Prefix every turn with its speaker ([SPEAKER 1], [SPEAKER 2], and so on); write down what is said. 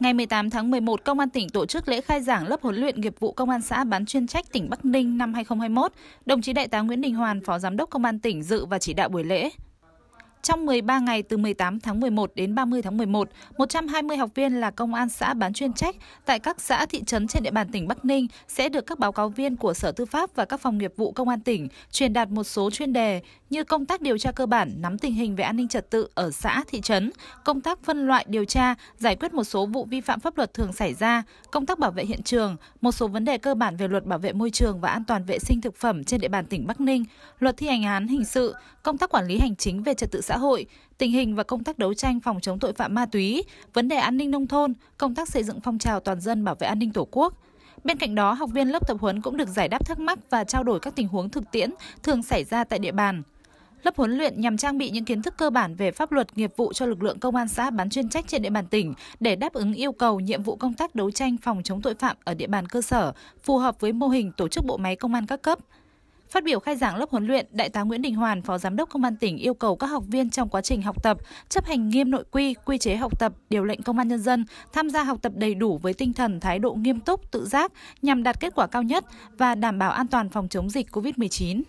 [SPEAKER 1] Ngày 18 tháng 11, Công an tỉnh tổ chức lễ khai giảng lớp huấn luyện nghiệp vụ Công an xã bán chuyên trách tỉnh Bắc Ninh năm 2021. Đồng chí Đại tá Nguyễn Đình Hoàn, Phó Giám đốc Công an tỉnh dự và chỉ đạo buổi lễ. Trong 13 ngày từ 18 tháng 11 đến 30 tháng 11, 120 học viên là công an xã bán chuyên trách tại các xã thị trấn trên địa bàn tỉnh Bắc Ninh sẽ được các báo cáo viên của Sở Tư pháp và các phòng nghiệp vụ công an tỉnh truyền đạt một số chuyên đề như công tác điều tra cơ bản, nắm tình hình về an ninh trật tự ở xã, thị trấn, công tác phân loại điều tra, giải quyết một số vụ vi phạm pháp luật thường xảy ra, công tác bảo vệ hiện trường, một số vấn đề cơ bản về luật bảo vệ môi trường và an toàn vệ sinh thực phẩm trên địa bàn tỉnh Bắc Ninh, luật thi hành án hình sự, công tác quản lý hành chính về trật tự xã hội, tình hình và công tác đấu tranh phòng chống tội phạm ma túy, vấn đề an ninh nông thôn, công tác xây dựng phong trào toàn dân bảo vệ an ninh Tổ quốc, Bên cạnh đó, học viên lớp tập huấn cũng được giải đáp thắc mắc và trao đổi các tình huống thực tiễn thường xảy ra tại địa bàn. Lớp huấn luyện nhằm trang bị những kiến thức cơ bản về pháp luật, nghiệp vụ cho lực lượng công an xã bán chuyên trách trên địa bàn tỉnh để đáp ứng yêu cầu nhiệm vụ công tác đấu tranh phòng chống tội phạm ở địa bàn cơ sở, phù hợp với mô hình tổ chức bộ máy công an các cấp. Phát biểu khai giảng lớp huấn luyện, Đại tá Nguyễn Đình Hoàn, Phó Giám đốc Công an tỉnh yêu cầu các học viên trong quá trình học tập chấp hành nghiêm nội quy, quy chế học tập, điều lệnh công an nhân dân, tham gia học tập đầy đủ với tinh thần thái độ nghiêm túc, tự giác nhằm đạt kết quả cao nhất và đảm bảo an toàn phòng chống dịch COVID-19.